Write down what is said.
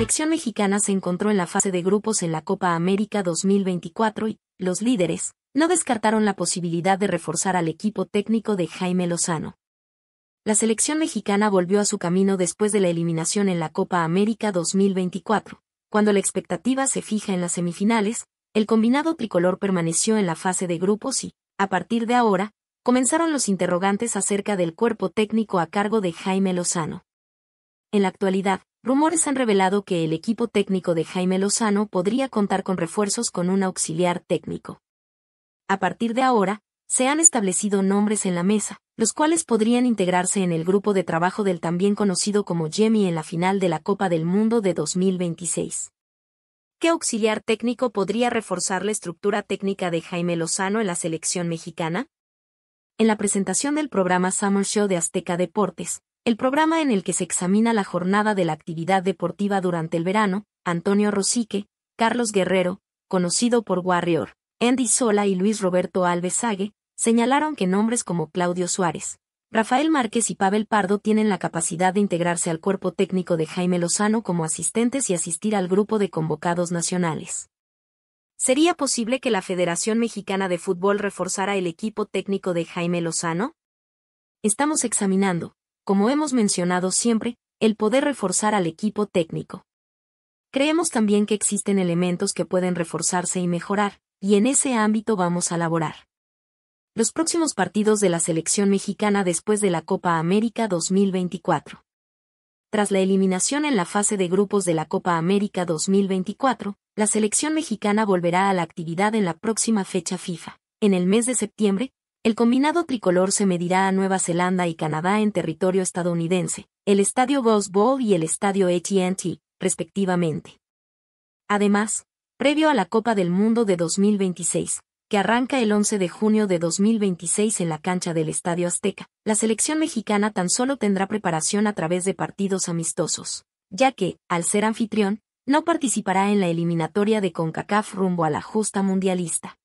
selección mexicana se encontró en la fase de grupos en la Copa América 2024 y, los líderes, no descartaron la posibilidad de reforzar al equipo técnico de Jaime Lozano. La selección mexicana volvió a su camino después de la eliminación en la Copa América 2024, cuando la expectativa se fija en las semifinales, el combinado tricolor permaneció en la fase de grupos y, a partir de ahora, comenzaron los interrogantes acerca del cuerpo técnico a cargo de Jaime Lozano. En la actualidad, Rumores han revelado que el equipo técnico de Jaime Lozano podría contar con refuerzos con un auxiliar técnico. A partir de ahora, se han establecido nombres en la mesa, los cuales podrían integrarse en el grupo de trabajo del también conocido como Jemmy en la final de la Copa del Mundo de 2026. ¿Qué auxiliar técnico podría reforzar la estructura técnica de Jaime Lozano en la selección mexicana? En la presentación del programa Summer Show de Azteca Deportes, el programa en el que se examina la jornada de la actividad deportiva durante el verano, Antonio Rosique, Carlos Guerrero, conocido por Warrior, Andy Sola y Luis Roberto Alves señalaron que nombres como Claudio Suárez, Rafael Márquez y Pavel Pardo tienen la capacidad de integrarse al cuerpo técnico de Jaime Lozano como asistentes y asistir al grupo de convocados nacionales. ¿Sería posible que la Federación Mexicana de Fútbol reforzara el equipo técnico de Jaime Lozano? Estamos examinando, como hemos mencionado siempre, el poder reforzar al equipo técnico. Creemos también que existen elementos que pueden reforzarse y mejorar, y en ese ámbito vamos a laborar. Los próximos partidos de la selección mexicana después de la Copa América 2024. Tras la eliminación en la fase de grupos de la Copa América 2024, la selección mexicana volverá a la actividad en la próxima fecha FIFA, en el mes de septiembre, el combinado tricolor se medirá a Nueva Zelanda y Canadá en territorio estadounidense, el Estadio Rose Bowl y el Estadio AT&T, respectivamente. Además, previo a la Copa del Mundo de 2026, que arranca el 11 de junio de 2026 en la cancha del Estadio Azteca, la selección mexicana tan solo tendrá preparación a través de partidos amistosos, ya que, al ser anfitrión, no participará en la eliminatoria de CONCACAF rumbo a la justa mundialista.